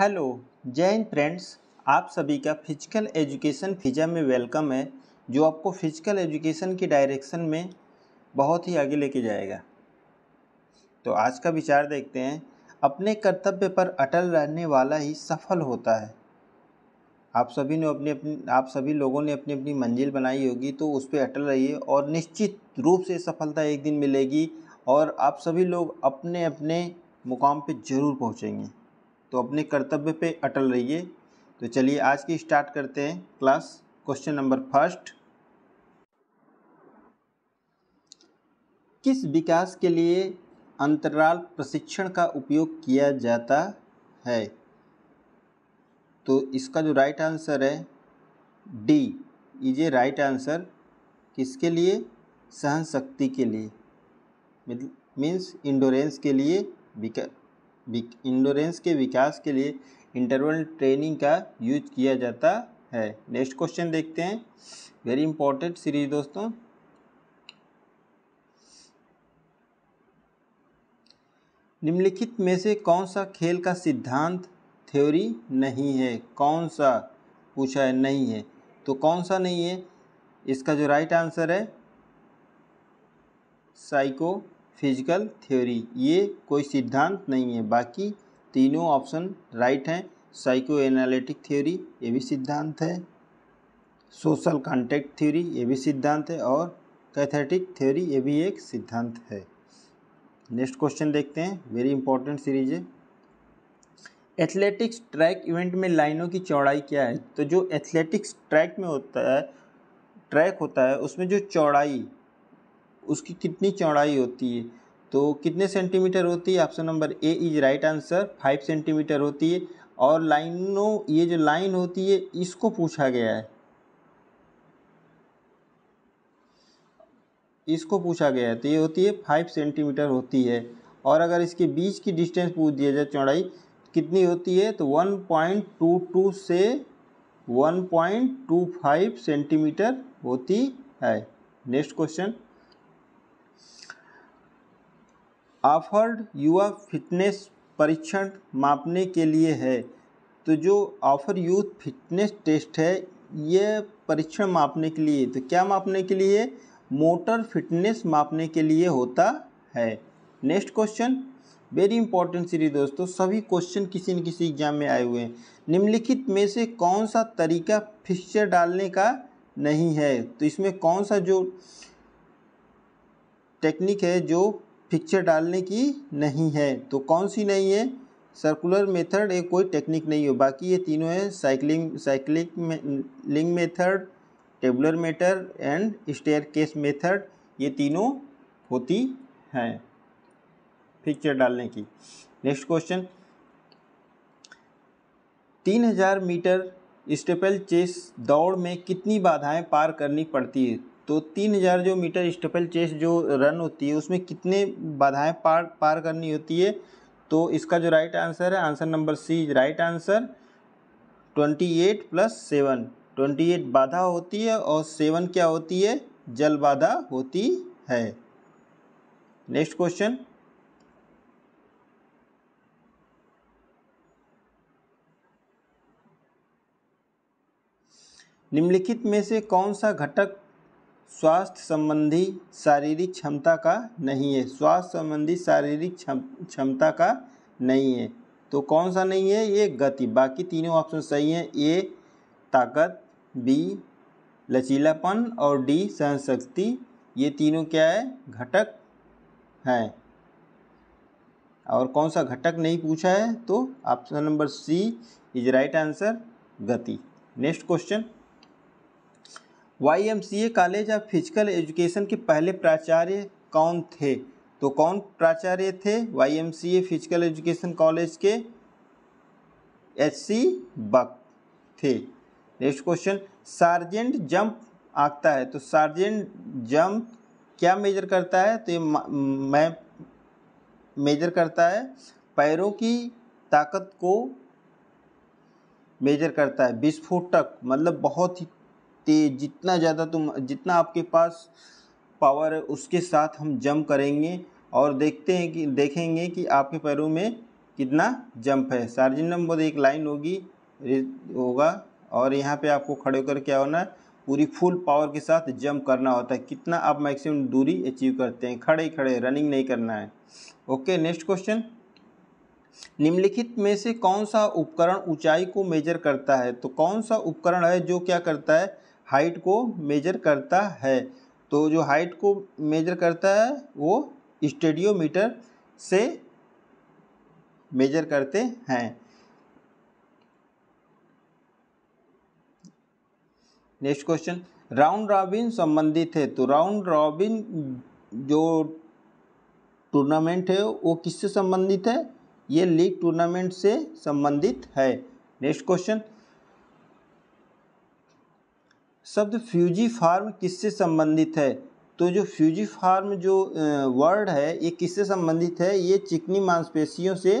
hello जय Hind friends आप सभी का फिजिकल एजुकेशन फिजा में वेलकम है जो आपको फिजिकल एजुकेशन की डायरेक्शन में बहुत ही आगे लेके जाएगा तो आज का विचार देखते हैं अपने कर्तव्य पर अटल रहने वाला ही सफल होता है आप सभी ने अपने अपने आप सभी लोगों ने अपनी अपनी मंजिल बनाई होगी तो उस पर अटल रहिए और निश्चित रूप से सफलता एक दिन मिलेगी और आप सभी लोग अपने अपने मुकाम पर ज़रूर पहुँचेंगे तो अपने कर्तव्य पे अटल रहिए तो चलिए आज की स्टार्ट करते हैं क्लास क्वेश्चन नंबर फर्स्ट किस विकास के लिए अंतराल प्रशिक्षण का उपयोग किया जाता है तो इसका जो राइट आंसर है D is a right answer किसके लिए सहन शक्ति के लिए मीन्स इंडोरेंस के लिए इंडोरेंस के विकास के लिए इंटरवल ट्रेनिंग का यूज किया जाता है नेक्स्ट क्वेश्चन देखते हैं वेरी इंपॉर्टेंट सीरीज दोस्तों निम्नलिखित में से कौन सा खेल का सिद्धांत थ्योरी नहीं है कौन सा पूछा है नहीं है तो कौन सा नहीं है इसका जो राइट आंसर है साइको फिजिकल थ्योरी ये कोई सिद्धांत नहीं है बाकी तीनों ऑप्शन राइट हैं साइको एनालिटिक थ्योरी ये भी सिद्धांत है सोशल कॉन्टेक्ट थ्योरी ये भी सिद्धांत है और कैथेटिक थ्योरी ये भी एक सिद्धांत है नेक्स्ट क्वेश्चन देखते हैं वेरी इंपॉर्टेंट सीरीज है एथलेटिक्स ट्रैक इवेंट में लाइनों की चौड़ाई क्या है तो जो एथलेटिक्स ट्रैक में होता है ट्रैक होता है उसमें जो चौड़ाई उसकी कितनी चौड़ाई होती है तो कितने सेंटीमीटर होती है option number A is right answer five centimetre होती है और लाइनों ये जो लाइन होती है इसको पूछा गया है इसको पूछा गया है तो ये होती है फाइव सेंटीमीटर होती है और अगर इसके बीच की डिस्टेंस पूछ दिया जाए चौड़ाई कितनी होती है तो 1.22 से 1.25 सेंटीमीटर होती है नेक्स्ट क्वेश्चन ऑफर्ड युवा फिटनेस परीक्षण मापने के लिए है तो जो ऑफर यूथ फिटनेस टेस्ट है यह परीक्षण मापने के लिए तो क्या मापने के लिए मोटर फिटनेस मापने के लिए होता है next question very important series दोस्तों सभी क्वेश्चन किसी न किसी एग्जाम में आए हुए हैं निम्नलिखित में से कौन सा तरीका फिक्सचर डालने का नहीं है तो इसमें कौन सा जो टेक्निक है जो फिक्चर डालने की नहीं है तो कौन सी नहीं है सर्कुलर मेथड एक कोई टेक्निक नहीं हो बाकी ये तीनों है साइकिलिंग साइकिलिंग लिंग method tabular method and staircase method ये तीनों होती हैं फिक्चर डालने की नेक्स्ट क्वेश्चन तीन हजार मीटर स्टेपल चेस दौड़ में कितनी बाधाएं पार करनी पड़ती है तो तीन हज़ार जो मीटर स्टफल चेस जो रन होती है उसमें कितने बाधाएं पार पार करनी होती है तो इसका जो राइट आंसर है answer number C right answer twenty eight plus seven twenty eight बाधा होती है और सेवन क्या होती है जल बाधा होती है नेक्स्ट क्वेश्चन निम्नलिखित में से कौन सा घटक स्वास्थ्य संबंधी शारीरिक क्षमता का नहीं है स्वास्थ्य संबंधी शारीरिक क्षमता का नहीं है तो कौन सा नहीं है ये गति बाकी तीनों ऑप्शन सही हैं ए ताकत बी लचीलापन और डी सहनशक्ति ये तीनों क्या है घटक हैं और कौन सा घटक नहीं पूछा है तो option number C is right answer गति next question YMCA college of physical education के पहले प्राचार्य कौन थे तो कौन प्राचार्य थे वाईएमसीए फिजिकल एजुकेशन कॉलेज के एच सी बक थे नेक्स्ट क्वेश्चन सार्जेंट जंप आता है तो सार्जेंट जंप क्या मेजर करता है तो ये मैं मेजर करता है पैरों की ताकत को मेजर करता है विस्फोटक मतलब बहुत ही तेज जितना ज़्यादा तुम जितना आपके पास पावर है उसके साथ हम जंप करेंगे और देखते हैं कि देखेंगे कि आपके पैरों में कितना जंप है सार्जिन नंबर एक लाइन होगी होगा और यहाँ पे आपको खड़े होकर क्या होना है पूरी फुल पावर के साथ जंप करना होता है कितना आप मैक्सिमम दूरी अचीव करते हैं खड़े खड़े रनिंग नहीं करना है ओके नेक्स्ट क्वेश्चन निम्नलिखित में से कौन सा उपकरण ऊंचाई को मेजर करता है तो कौन सा उपकरण है जो क्या करता है हाइट को मेजर करता है तो जो हाइट को मेजर करता है वो स्टेडियोमीटर से मेजर करते हैं नेक्स्ट क्वेश्चन राउंड रॉबिन संबंधित है तो राउंड रॉबिन जो टूर्नामेंट है वो किससे संबंधित है ये लीग टूर्नामेंट से संबंधित है नेक्स्ट क्वेश्चन शब्द फ्यूजी फार्म किससे संबंधित है तो जो फ्यूजी फार्म जो वर्ड है ये किससे संबंधित है ये चिकनी मांसपेशियों से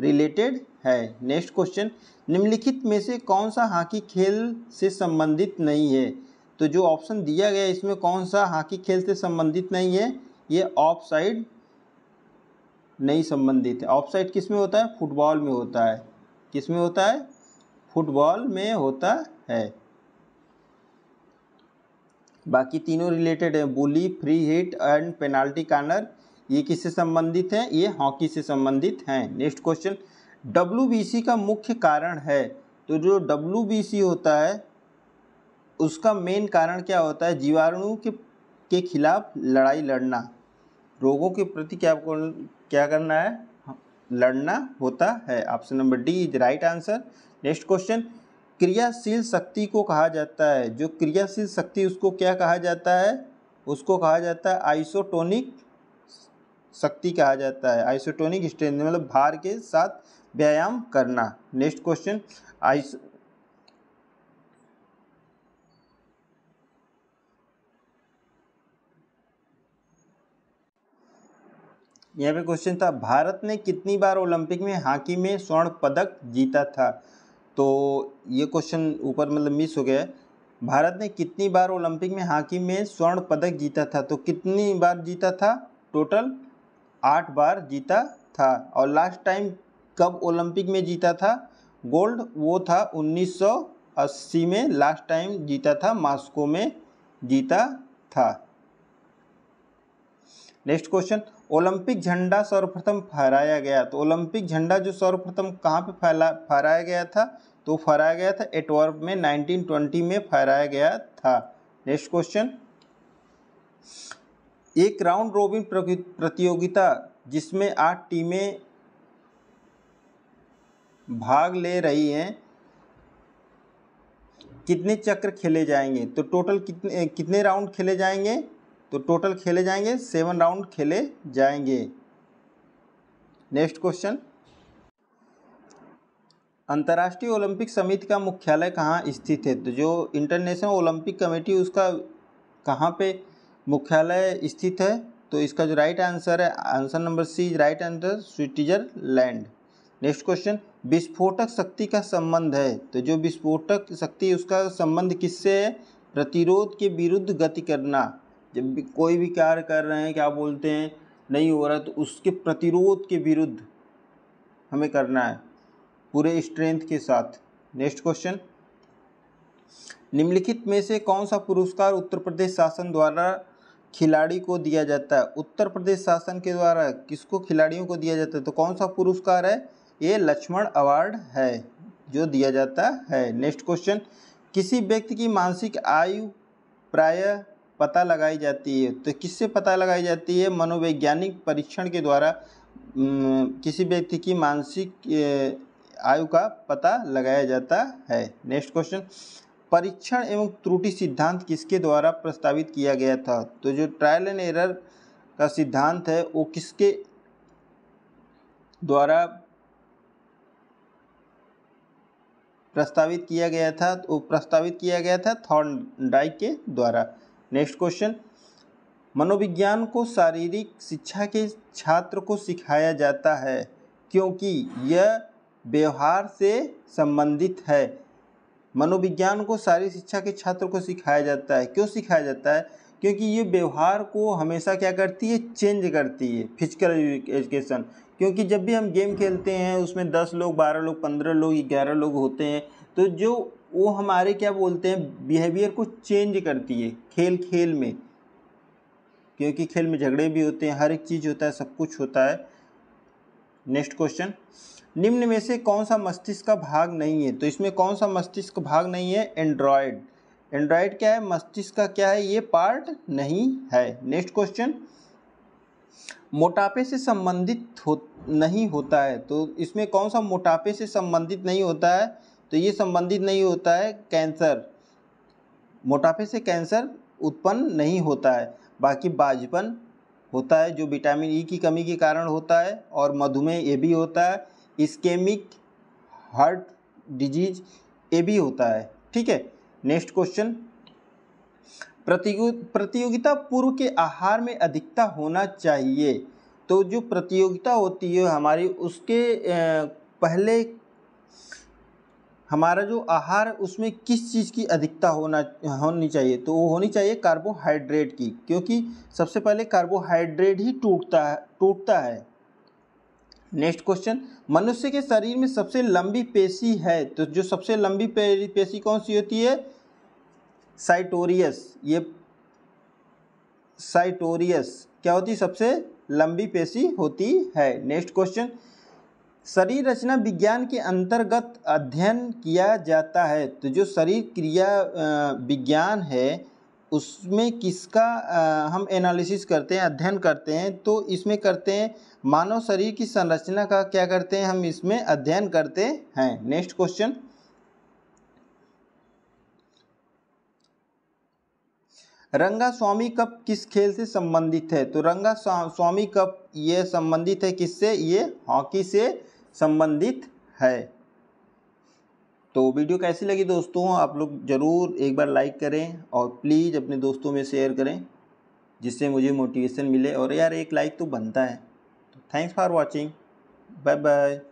रिलेटेड है नेक्स्ट क्वेश्चन निम्नलिखित में से कौन सा हॉकी खेल से संबंधित नहीं है तो जो ऑप्शन दिया गया इसमें कौन सा हॉकी खेल से संबंधित नहीं है ये ऑफ साइड नहीं संबंधित है ऑफ साइड किस में होता है फुटबॉल में होता है किस में होता है फुटबॉल में होता है बाकी तीनों रिलेटेड हैं bully free hit and penalty corner ये किससे संबंधित हैं ये हॉकी से संबंधित हैं नेक्स्ट क्वेश्चन डब्ल्यू का मुख्य कारण है तो जो डब्ल्यू होता है उसका मेन कारण क्या होता है जीवाणु के के खिलाफ लड़ाई लड़ना रोगों के प्रति क्या क्या करना है लड़ना होता है option number D is right answer next question क्रियाशील शक्ति को कहा जाता है जो क्रियाशील शक्ति उसको क्या कहा जाता है उसको कहा जाता है आइसोटोनिक शक्ति कहा जाता है आइसोटोनिक स्ट्रेंथ मतलब भार के साथ व्यायाम करना नेक्स्ट क्वेश्चन आइसो यहाँ पे क्वेश्चन था भारत ने कितनी बार ओलंपिक में हॉकी में स्वर्ण पदक जीता था तो ये क्वेश्चन ऊपर मतलब मिस हो गया है भारत ने कितनी बार ओलंपिक में हॉकी में स्वर्ण पदक जीता था तो कितनी बार जीता था टोटल आठ बार जीता था और लास्ट टाइम कब ओलंपिक में जीता था गोल्ड वो था 1980 में लास्ट टाइम जीता था मॉस्को में जीता था नेक्स्ट क्वेश्चन ओलंपिक झंडा सर्वप्रथम फहराया गया तो ओलंपिक झंडा जो सर्वप्रथम कहाँ पे फैला फहराया गया था तो फहराया गया था एटवर्ब में 1920 में फहराया गया था नेक्स्ट क्वेश्चन एक राउंड रोबिन प्रतियोगिता जिसमें आठ टीमें भाग ले रही हैं कितने चक्र खेले जाएंगे तो टोटल कितने कितने राउंड खेले जाएंगे तो टोटल खेले जाएंगे सेवन राउंड खेले जाएंगे नेक्स्ट क्वेश्चन अंतर्राष्ट्रीय ओलंपिक समिति का मुख्यालय कहाँ स्थित है तो जो इंटरनेशनल ओलंपिक कमेटी उसका कहाँ पे मुख्यालय स्थित है तो इसका जो राइट आंसर है answer number C right answer Switzerland next question विस्फोटक शक्ति का संबंध है तो जो विस्फोटक शक्ति उसका संबंध किससे है प्रतिरोध के विरुद्ध गति करना जब भी कोई भी कार्य कर रहे हैं क्या बोलते हैं नहीं हो रहा तो उसके प्रतिरोध के विरुद्ध हमें करना है पूरे स्ट्रेंथ के साथ नेक्स्ट क्वेश्चन निम्नलिखित में से कौन सा पुरस्कार उत्तर प्रदेश शासन द्वारा खिलाड़ी को दिया जाता है उत्तर प्रदेश शासन के द्वारा किसको खिलाड़ियों को दिया जाता है तो कौन सा पुरस्कार है ये लक्ष्मण अवार्ड है जो दिया जाता है नेक्स्ट क्वेश्चन किसी व्यक्ति की मानसिक आयु प्राय पता लगाई जाती है तो किससे पता लगाई जाती है मनोवैज्ञानिक परीक्षण के द्वारा किसी व्यक्ति की मानसिक आयु का पता लगाया जाता है नेक्स्ट क्वेश्चन परीक्षण एवं त्रुटि सिद्धांत किसके द्वारा प्रस्तावित किया गया था तो जो ट्रायल एंड एरर का सिद्धांत है वो किसके द्वारा प्रस्तावित किया गया था तो प्रस्तावित किया गया था थॉर्न डाइक के द्वारा नेक्स्ट क्वेश्चन मनोविज्ञान को शारीरिक शिक्षा के छात्र को सिखाया जाता है क्योंकि यह व्यवहार से संबंधित है मनोविज्ञान को शारीरिक शिक्षा के छात्र को सिखाया जाता है क्यों सिखाया जाता है क्योंकि ये व्यवहार को हमेशा क्या करती है चेंज करती है फिजिकल एजुकेशन क्योंकि जब भी हम गेम खेलते हैं उसमें दस लोग बारह लोग पंद्रह लोग ग्यारह लोग होते हैं तो जो वो हमारे क्या बोलते हैं बिहेवियर को चेंज करती है खेल खेल में क्योंकि खेल में झगड़े भी होते हैं हर एक चीज़ होता है सब कुछ होता है नेक्स्ट क्वेश्चन निम्न में से कौन सा मस्तिष्क का भाग नहीं है तो इसमें कौन सा मस्तिष्क भाग नहीं है एंड्रॉयड एंड्रॉयड क्या है मस्तिष्क का क्या है ये पार्ट नहीं है नेक्स्ट क्वेश्चन मोटापे से संबंधित हो नहीं होता है तो इसमें कौन सा मोटापे से संबंधित नहीं होता है तो ये संबंधित नहीं होता है कैंसर मोटापे से कैंसर उत्पन्न नहीं होता है बाकी बाजपन होता है जो विटामिन ई e की कमी के कारण होता है और मधुमेह ये भी होता है इस्केमिक हार्ट डिजीज ये भी होता है ठीक है नेक्स्ट क्वेश्चन प्रतियो प्रतियोगिता पूर्व के आहार में अधिकता होना चाहिए तो जो प्रतियोगिता होती है हमारी उसके पहले हमारा जो आहार उसमें किस चीज़ की अधिकता होना होनी चाहिए तो वो होनी चाहिए कार्बोहाइड्रेट की क्योंकि सबसे पहले कार्बोहाइड्रेट ही टूटता है टूटता है नेक्स्ट क्वेश्चन मनुष्य के शरीर में सबसे लंबी पेशी है तो जो सबसे लंबी पेशी कौन सी होती है साइटोरियस ये साइटोरियस क्या होती सबसे लंबी पेशी होती है नेक्स्ट क्वेश्चन शरीर रचना विज्ञान के अंतर्गत अध्ययन किया जाता है तो जो शरीर क्रिया विज्ञान है उसमें किसका हम एनालिसिस करते हैं अध्ययन करते हैं तो इसमें करते हैं मानव शरीर की संरचना का क्या करते हैं हम इसमें अध्ययन करते हैं नेक्स्ट क्वेश्चन रंगा स्वामी कप किस खेल से संबंधित है तो रंगा स्वामी कप ये संबंधित है किससे ये हॉकी से संबंधित है तो वीडियो कैसी लगी दोस्तों आप लोग ज़रूर एक बार लाइक करें और प्लीज़ अपने दोस्तों में शेयर करें जिससे मुझे मोटिवेशन मिले और यार एक लाइक तो बनता है तो thanks for watching bye bye